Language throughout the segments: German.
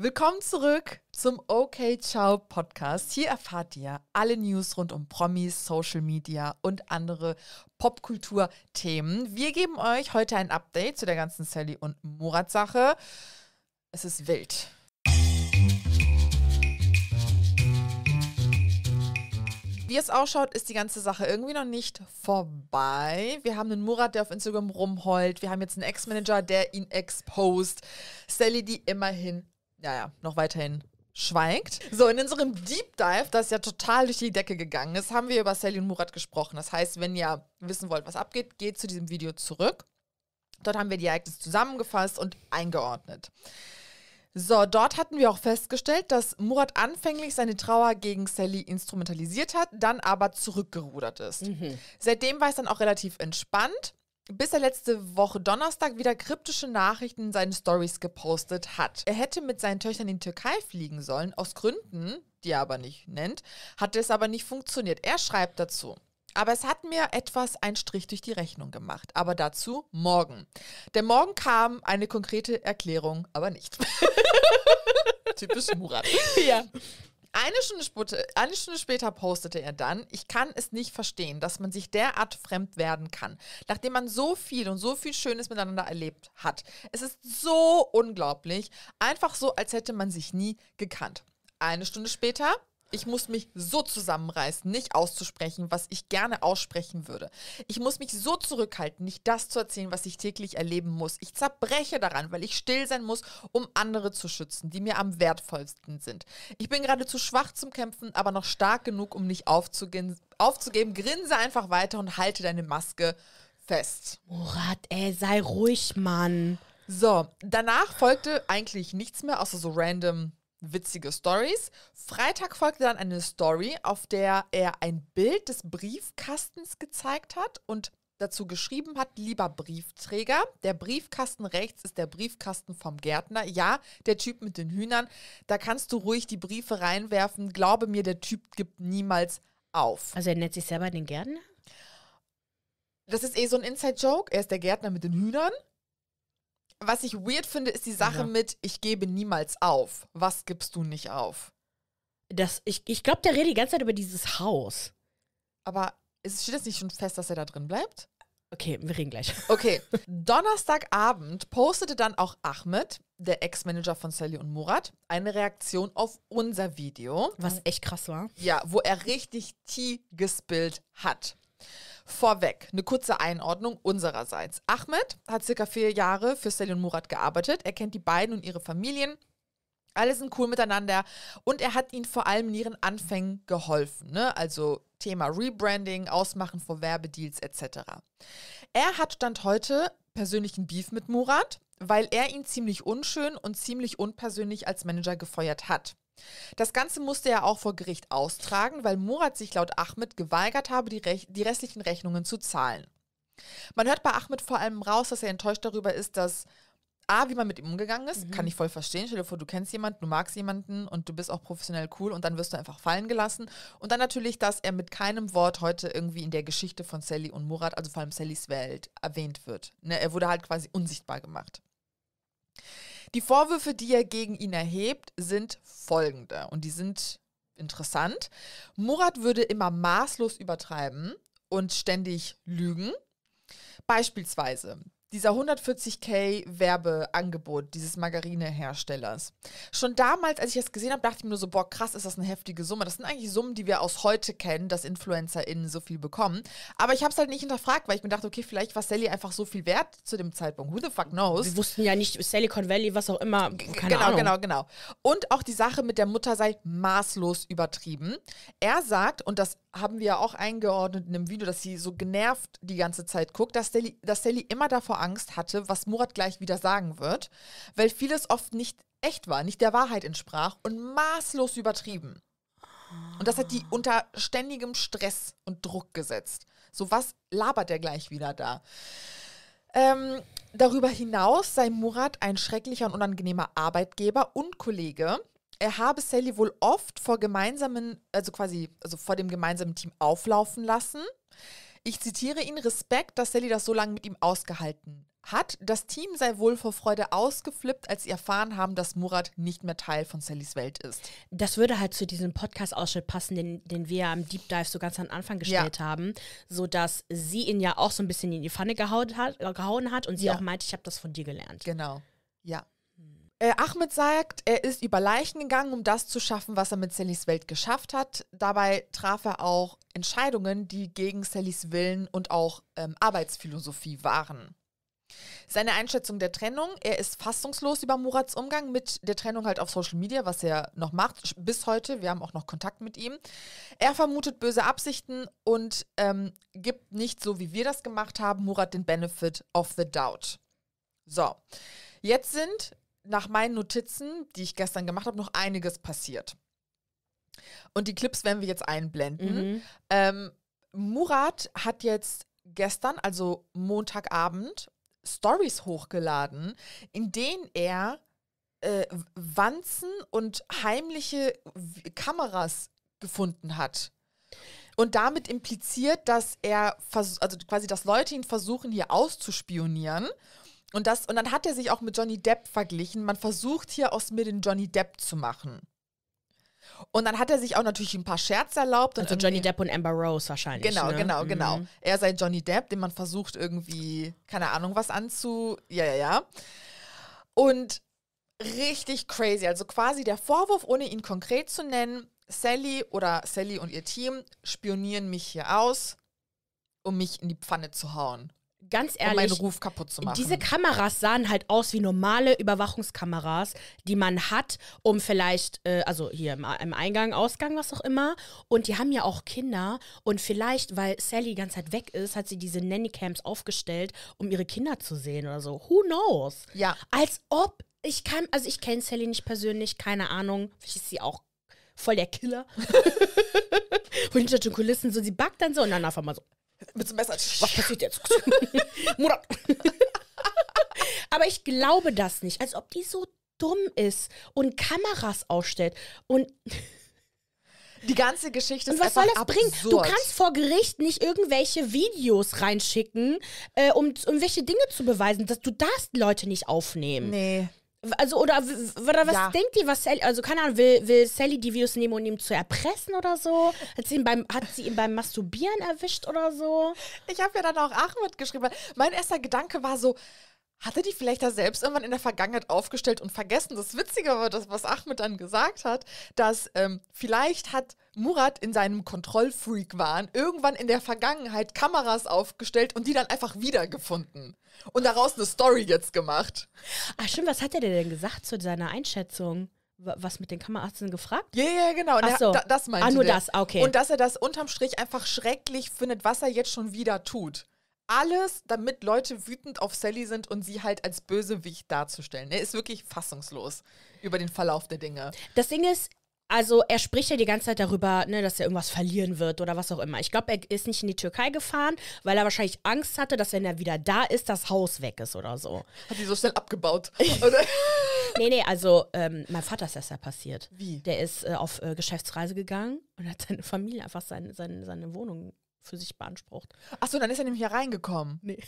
Willkommen zurück zum OK Ciao Podcast. Hier erfahrt ihr alle News rund um Promis, Social Media und andere Popkulturthemen. Wir geben euch heute ein Update zu der ganzen Sally und Murat Sache. Es ist wild. Wie es ausschaut, ist die ganze Sache irgendwie noch nicht vorbei. Wir haben einen Murat, der auf Instagram rumheult. Wir haben jetzt einen Ex-Manager, der ihn exposed. Sally, die immerhin ja, ja, noch weiterhin schweigt. So, in unserem Deep Dive, das ja total durch die Decke gegangen ist, haben wir über Sally und Murat gesprochen. Das heißt, wenn ihr wissen wollt, was abgeht, geht zu diesem Video zurück. Dort haben wir die Ereignisse zusammengefasst und eingeordnet. So, dort hatten wir auch festgestellt, dass Murat anfänglich seine Trauer gegen Sally instrumentalisiert hat, dann aber zurückgerudert ist. Mhm. Seitdem war es dann auch relativ entspannt bis er letzte Woche Donnerstag wieder kryptische Nachrichten in seinen Stories gepostet hat. Er hätte mit seinen Töchtern in die Türkei fliegen sollen, aus Gründen, die er aber nicht nennt, hat es aber nicht funktioniert. Er schreibt dazu. Aber es hat mir etwas einen Strich durch die Rechnung gemacht. Aber dazu morgen. Der morgen kam eine konkrete Erklärung, aber nicht. Typisch Murat. Ja. Eine Stunde, später, eine Stunde, später postete er dann, ich kann es nicht verstehen, dass man sich derart fremd werden kann, nachdem man so viel und so viel Schönes miteinander erlebt hat. Es ist so unglaublich, einfach so, als hätte man sich nie gekannt. Eine Stunde später ich muss mich so zusammenreißen, nicht auszusprechen, was ich gerne aussprechen würde. Ich muss mich so zurückhalten, nicht das zu erzählen, was ich täglich erleben muss. Ich zerbreche daran, weil ich still sein muss, um andere zu schützen, die mir am wertvollsten sind. Ich bin gerade zu schwach zum Kämpfen, aber noch stark genug, um nicht aufzugehen, aufzugeben. Grinse einfach weiter und halte deine Maske fest. Murat, ey, sei ruhig, Mann. So, danach folgte eigentlich nichts mehr, außer so random witzige Stories. Freitag folgte dann eine Story, auf der er ein Bild des Briefkastens gezeigt hat und dazu geschrieben hat, lieber Briefträger, der Briefkasten rechts ist der Briefkasten vom Gärtner. Ja, der Typ mit den Hühnern, da kannst du ruhig die Briefe reinwerfen. Glaube mir, der Typ gibt niemals auf. Also er nennt sich selber den Gärtner? Das ist eh so ein Inside-Joke. Er ist der Gärtner mit den Hühnern was ich weird finde, ist die Sache ja. mit, ich gebe niemals auf. Was gibst du nicht auf? Das, ich ich glaube, der redet die ganze Zeit über dieses Haus. Aber ist, steht das nicht schon fest, dass er da drin bleibt? Okay, wir reden gleich. Okay. Donnerstagabend postete dann auch Ahmed, der Ex-Manager von Sally und Murat, eine Reaktion auf unser Video. Was echt krass war. Ja, wo er richtig Tee gespillt hat. Vorweg eine kurze Einordnung unsererseits. Ahmed hat circa vier Jahre für Sally und Murat gearbeitet. Er kennt die beiden und ihre Familien. Alle sind cool miteinander und er hat ihnen vor allem in ihren Anfängen geholfen. Ne? Also Thema Rebranding, Ausmachen vor Werbedeals etc. Er hat Stand heute persönlichen Beef mit Murat, weil er ihn ziemlich unschön und ziemlich unpersönlich als Manager gefeuert hat. Das Ganze musste er auch vor Gericht austragen, weil Murat sich laut Ahmed geweigert habe, die, Rech die restlichen Rechnungen zu zahlen. Man hört bei Ahmed vor allem raus, dass er enttäuscht darüber ist, dass A, wie man mit ihm umgegangen ist, mhm. kann ich voll verstehen. Stell dir vor, du kennst jemanden, du magst jemanden und du bist auch professionell cool und dann wirst du einfach fallen gelassen. Und dann natürlich, dass er mit keinem Wort heute irgendwie in der Geschichte von Sally und Murat, also vor allem Sallys Welt, erwähnt wird. Ne, er wurde halt quasi unsichtbar gemacht. Die Vorwürfe, die er gegen ihn erhebt, sind folgende und die sind interessant. Murat würde immer maßlos übertreiben und ständig lügen. Beispielsweise, dieser 140k Werbeangebot dieses Margarineherstellers. Schon damals, als ich das gesehen habe, dachte ich mir nur so, boah, krass, ist das eine heftige Summe. Das sind eigentlich Summen, die wir aus heute kennen, dass InfluencerInnen so viel bekommen. Aber ich habe es halt nicht hinterfragt, weil ich mir dachte, okay, vielleicht war Sally einfach so viel wert zu dem Zeitpunkt. Who the fuck knows? Wir wussten ja nicht, Silicon Valley, was auch immer. Keine genau, Ahnung. genau, genau. Und auch die Sache mit der Mutter sei maßlos übertrieben. Er sagt, und das haben wir ja auch eingeordnet in einem Video, dass sie so genervt die ganze Zeit guckt, dass Sally, dass Sally immer davor Angst hatte, was Murat gleich wieder sagen wird, weil vieles oft nicht echt war, nicht der Wahrheit entsprach und maßlos übertrieben. Und das hat die unter ständigem Stress und Druck gesetzt. So was labert er gleich wieder da. Ähm, darüber hinaus sei Murat ein schrecklicher und unangenehmer Arbeitgeber und Kollege, er habe Sally wohl oft vor gemeinsamen, also quasi, also vor dem gemeinsamen Team auflaufen lassen. Ich zitiere ihn, Respekt, dass Sally das so lange mit ihm ausgehalten hat. Das Team sei wohl vor Freude ausgeflippt, als sie erfahren haben, dass Murat nicht mehr Teil von Sallys Welt ist. Das würde halt zu diesem Podcast-Ausschnitt passen, den, den wir am Deep Dive so ganz am Anfang gestellt ja. haben, sodass sie ihn ja auch so ein bisschen in die Pfanne gehauen hat, gehauen hat und sie ja. auch meinte, ich habe das von dir gelernt. Genau, ja. Äh, Ahmed sagt, er ist über Leichen gegangen, um das zu schaffen, was er mit Sallys Welt geschafft hat. Dabei traf er auch Entscheidungen, die gegen Sallys Willen und auch ähm, Arbeitsphilosophie waren. Seine Einschätzung der Trennung, er ist fassungslos über Murats Umgang mit der Trennung halt auf Social Media, was er noch macht bis heute. Wir haben auch noch Kontakt mit ihm. Er vermutet böse Absichten und ähm, gibt nicht, so wie wir das gemacht haben, Murat den Benefit of the Doubt. So, jetzt sind nach meinen Notizen, die ich gestern gemacht habe, noch einiges passiert. Und die Clips werden wir jetzt einblenden. Mhm. Ähm, Murat hat jetzt gestern, also Montagabend, Stories hochgeladen, in denen er äh, Wanzen und heimliche Kameras gefunden hat. Und damit impliziert, dass er, also quasi, dass Leute ihn versuchen, hier auszuspionieren. Und, das, und dann hat er sich auch mit Johnny Depp verglichen. Man versucht hier aus mir den Johnny Depp zu machen. Und dann hat er sich auch natürlich ein paar Scherze erlaubt. also Johnny Depp und Amber Rose wahrscheinlich. Genau, ne? genau, mhm. genau. Er sei Johnny Depp, den man versucht irgendwie, keine Ahnung, was anzu. Ja, ja, ja. Und richtig crazy. Also quasi der Vorwurf, ohne ihn konkret zu nennen, Sally oder Sally und ihr Team spionieren mich hier aus, um mich in die Pfanne zu hauen ganz ehrlich. Um meinen Ruf kaputt zu machen. Diese Kameras sahen halt aus wie normale Überwachungskameras, die man hat, um vielleicht, äh, also hier im, Eingang, Ausgang, was auch immer. Und die haben ja auch Kinder. Und vielleicht, weil Sally die ganze Zeit weg ist, hat sie diese Nannycams aufgestellt, um ihre Kinder zu sehen oder so. Who knows? Ja. Als ob. Ich kann, also ich kenne Sally nicht persönlich, keine Ahnung. Vielleicht ist sie auch voll der Killer. und hinter den Kulissen so, sie backt dann so und dann einfach mal so. Mit dem Messer. Was passiert jetzt? Murat. Aber ich glaube das nicht. Als ob die so dumm ist und Kameras aufstellt und. Die ganze Geschichte ist Und was soll das absurd. bringen? Du kannst vor Gericht nicht irgendwelche Videos reinschicken, äh, um, um welche Dinge zu beweisen. Dass du darfst Leute nicht aufnehmen. Nee. Also, oder, oder was ja. denkt die, was Sally, also keine Ahnung, will, will Sally die Videos nehmen, um ihn zu erpressen oder so? Hat sie ihn beim, hat sie ihn beim Masturbieren erwischt oder so? Ich habe ja dann auch Achmed geschrieben. Mein erster Gedanke war so, hatte die vielleicht da selbst irgendwann in der Vergangenheit aufgestellt und vergessen? Das Witzige war das, was Ahmed dann gesagt hat, dass ähm, vielleicht hat Murat in seinem Kontrollfreak-Wahn irgendwann in der Vergangenheit Kameras aufgestellt und die dann einfach wiedergefunden. Und daraus eine Story jetzt gemacht. Ach stimmt, was hat er denn gesagt zu seiner Einschätzung? was mit den Kameraarzten gefragt? Ja, ja, genau. Und so. er, das meinte Ah, nur der. das, okay. Und dass er das unterm Strich einfach schrecklich findet, was er jetzt schon wieder tut alles, damit Leute wütend auf Sally sind und sie halt als Bösewicht darzustellen. Er ist wirklich fassungslos über den Verlauf der Dinge. Das Ding ist, also er spricht ja die ganze Zeit darüber, ne, dass er irgendwas verlieren wird oder was auch immer. Ich glaube, er ist nicht in die Türkei gefahren, weil er wahrscheinlich Angst hatte, dass wenn er wieder da ist, das Haus weg ist oder so. Hat die so schnell abgebaut, oder? nee, nee, also ähm, mein Vater ist das ja passiert. Wie? Der ist äh, auf äh, Geschäftsreise gegangen und hat seine Familie einfach sein, sein, seine Wohnung für sich beansprucht. Achso, dann ist er nämlich hier reingekommen. Nee.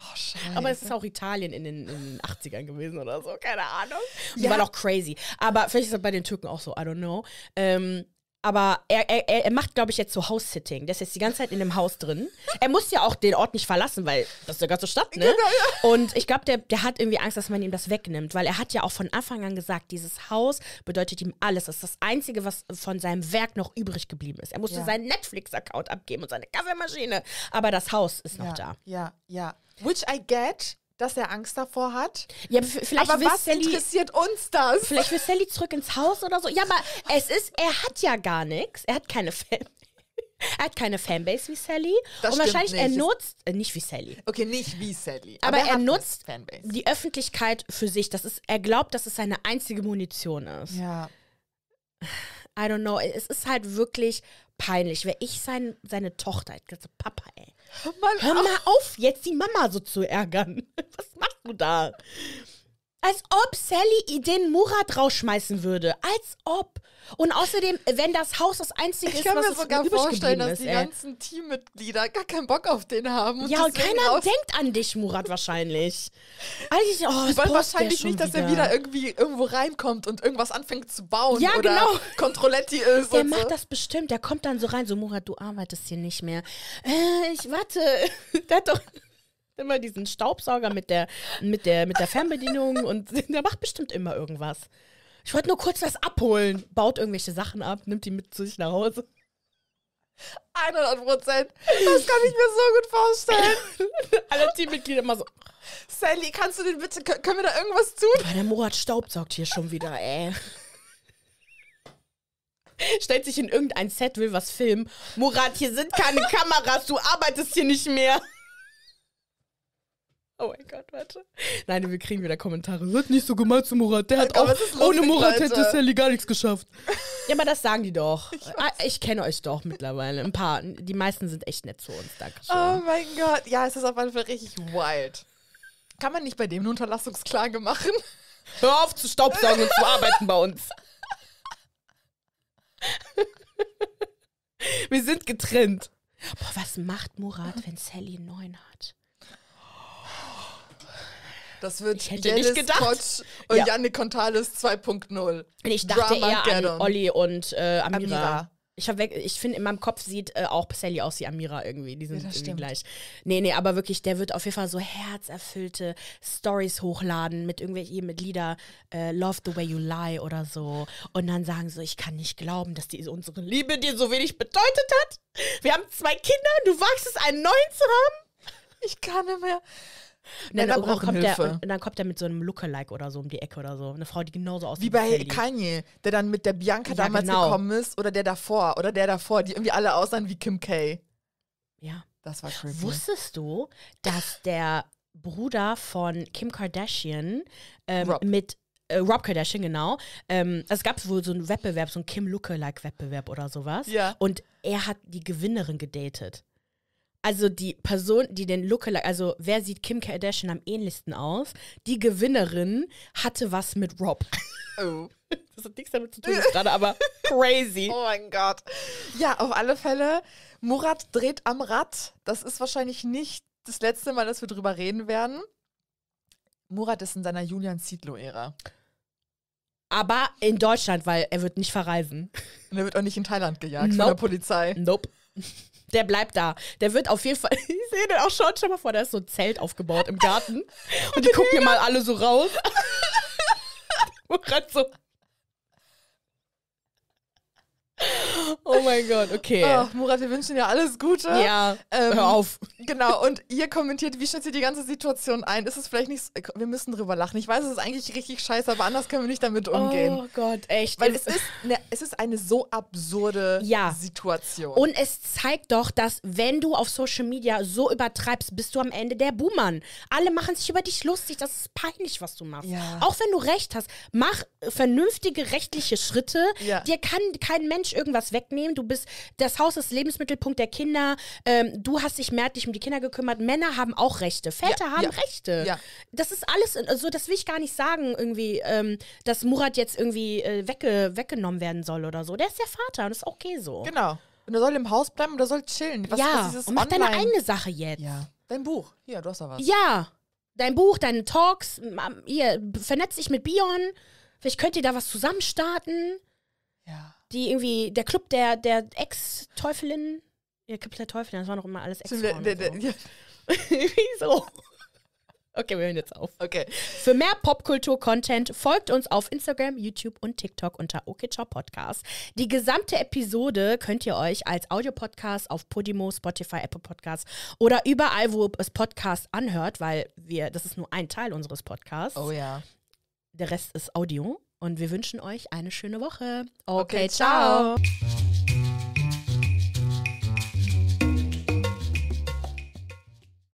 Oh, Scheiße. Aber es ist auch Italien in den, in den 80ern gewesen oder so, keine Ahnung. Ja. War doch crazy. Aber vielleicht ist das bei den Türken auch so, I don't know. Ähm, aber er, er, er macht, glaube ich, jetzt so House-Sitting. Der ist jetzt die ganze Zeit in dem Haus drin. Er muss ja auch den Ort nicht verlassen, weil das ist ja ganze Stadt, ne? Genau, ja. Und ich glaube, der, der hat irgendwie Angst, dass man ihm das wegnimmt, weil er hat ja auch von Anfang an gesagt, dieses Haus bedeutet ihm alles. Das ist das Einzige, was von seinem Werk noch übrig geblieben ist. Er musste ja. seinen Netflix-Account abgeben und seine Kaffeemaschine. Aber das Haus ist noch ja, da. Ja, ja. Which I get, dass er Angst davor hat. Ja, vielleicht aber was Sally, interessiert uns das? Vielleicht will Sally zurück ins Haus oder so. Ja, aber es ist, er hat ja gar nichts. Er hat keine Fan. Er hat keine Fanbase wie Sally. Das und wahrscheinlich nicht. er nutzt, äh, nicht wie Sally. Okay, nicht wie Sally. Aber, aber er, er nutzt die Öffentlichkeit für sich. Das ist, er glaubt, dass es seine einzige Munition ist. Ja. I don't know. Es ist halt wirklich peinlich. Wäre ich sein, seine Tochter, ich also dachte, Papa, ey. Hör mal, Hör mal auf, jetzt die Mama so zu ärgern. Was machst du da? Als ob Sally den Murat rausschmeißen würde. Als ob. Und außerdem, wenn das Haus das einzige ist, was Ich kann mir sogar vorstellen, dass ist, die ey. ganzen Teammitglieder gar keinen Bock auf den haben. Und ja, und keiner raus... denkt an dich, Murat, wahrscheinlich. Eigentlich, also oh, die wollen wahrscheinlich nicht, wieder. dass er wieder irgendwie irgendwo reinkommt und irgendwas anfängt zu bauen ja, oder genau. Kontrolletti ist. Der macht so. das bestimmt. Der kommt dann so rein, so Murat, du arbeitest hier nicht mehr. Äh, ich warte. der hat doch immer diesen Staubsauger mit der, mit der, mit der Fernbedienung und der macht bestimmt immer irgendwas. Ich wollte nur kurz was abholen. Baut irgendwelche Sachen ab, nimmt die mit zu sich nach Hause. 100 Prozent. Das kann ich mir so gut vorstellen. Alle Teammitglieder immer so. Sally, kannst du denn bitte, können wir da irgendwas tun? Boah, der Morat staubsaugt hier schon wieder, ey. Stellt sich in irgendein Set, will was filmen. Murat, hier sind keine Kameras, du arbeitest hier nicht mehr. Oh mein Gott, warte. Nein, wir kriegen wieder Kommentare. Seid nicht so gemeint zu Murat. Der hat oh, auch lustig, ohne Murat hätte Sally gar nichts geschafft. Ja, aber das sagen die doch. Ich, ah, ich kenne euch doch mittlerweile. Ein paar. Die meisten sind echt nett zu uns. Dankeschön. Oh mein Gott. Ja, es ist auf jeden Fall richtig wild. Kann man nicht bei dem eine Unterlassungsklage machen? Hör auf zu staubsaugen und zu arbeiten bei uns. wir sind getrennt. Boah, was macht Murat, wenn Sally einen neuen hat? Das wird ich hätte Jellis nicht gedacht. Kotsch und ja. Yannick Contales 2.0. Ich dachte Drama eher an Olli und äh, Amira. Amira. Ich, ich finde, in meinem Kopf sieht äh, auch Sally aus wie Amira irgendwie. Die sind ja, irgendwie gleich. Nee, nee, aber wirklich, der wird auf jeden Fall so herzerfüllte Stories hochladen mit irgendwelchen, mit Lieder äh, Love the Way You Lie oder so. Und dann sagen so, ich kann nicht glauben, dass die, unsere Liebe dir so wenig bedeutet hat. Wir haben zwei Kinder, und du wagst es, einen neuen zu haben. Ich kann nicht mehr. Und dann, Männer kommt Der, und dann kommt er mit so einem Lookalike oder so um die Ecke oder so. Eine Frau, die genauso aussieht. Wie bei Kanye, der dann mit der Bianca ja, damals genau. gekommen ist oder der davor oder der davor, die irgendwie alle aussahen wie Kim K. Ja. Das war crazy. Wusstest du, dass der Bruder von Kim Kardashian ähm, mit äh, Rob Kardashian, genau. Ähm, es gab wohl so einen Wettbewerb, so einen Kim Lookalike-Wettbewerb oder sowas. Ja. Und er hat die Gewinnerin gedatet also die Person, die den Look, also wer sieht Kim Kardashian am ähnlichsten aus, die Gewinnerin hatte was mit Rob. Oh. Das hat nichts damit zu tun gerade, aber crazy. Oh mein Gott. Ja, auf alle Fälle, Murat dreht am Rad. Das ist wahrscheinlich nicht das letzte Mal, dass wir drüber reden werden. Murat ist in seiner Julian Ziedlow-Ära. Aber in Deutschland, weil er wird nicht verreisen. Und er wird auch nicht in Thailand gejagt nope. von der Polizei. Nope der bleibt da. Der wird auf jeden Fall. Ich sehe den auch schon, schon mal vor, da ist so ein Zelt aufgebaut im Garten. Und die gucken ja mal alle so raus. Und so, Oh mein Gott, okay. Oh, Murat, wir wünschen dir alles Gute. Ja. Ähm, hör auf. Genau, und ihr kommentiert, wie schätzt ihr die ganze Situation ein? Ist es vielleicht nicht. So, äh, Wir müssen drüber lachen. Ich weiß, es ist eigentlich richtig scheiße, aber anders können wir nicht damit umgehen. Oh Gott, echt. Weil es ist, eine, es ist eine so absurde ja. Situation. Und es zeigt doch, dass wenn du auf Social Media so übertreibst, bist du am Ende der Buhmann. Alle machen sich über dich lustig. Das ist peinlich, was du machst. Ja. Auch wenn du recht hast, mach vernünftige rechtliche Schritte. Ja. Dir kann kein Mensch irgendwas wegnehmen. Du bist, das Haus ist Lebensmittelpunkt der Kinder. Ähm, du hast dich mehrheitlich um die Kinder gekümmert. Männer haben auch Rechte. Väter ja, haben ja, Rechte. Ja. Das ist alles, also das will ich gar nicht sagen, irgendwie, ähm, dass Murat jetzt irgendwie äh, wegge weggenommen werden soll oder so. Der ist der Vater und das ist okay so. Genau. Und er soll im Haus bleiben und er soll chillen. Was, ja, was und mach online? deine eigene Sache jetzt. Ja. Dein Buch. Hier, du hast da was. Ja. Dein Buch, deine Talks. Hier, vernetz dich mit Bion. Vielleicht könnt ihr da was zusammen starten. Ja. Die irgendwie, der Club der, der ex teufelin Ja, Club der Teufelin, das war doch immer alles Ex-Frauen. Wieso? Okay, wir hören jetzt auf. Okay. Für mehr Popkultur-Content folgt uns auf Instagram, YouTube und TikTok unter Okichau Podcast. Die gesamte Episode könnt ihr euch als Audiopodcast auf Podimo, Spotify, Apple Podcasts oder überall, wo es Podcasts anhört, weil wir, das ist nur ein Teil unseres Podcasts. Oh ja. Der Rest ist Audio. Und wir wünschen euch eine schöne Woche. Okay, okay ciao. ciao.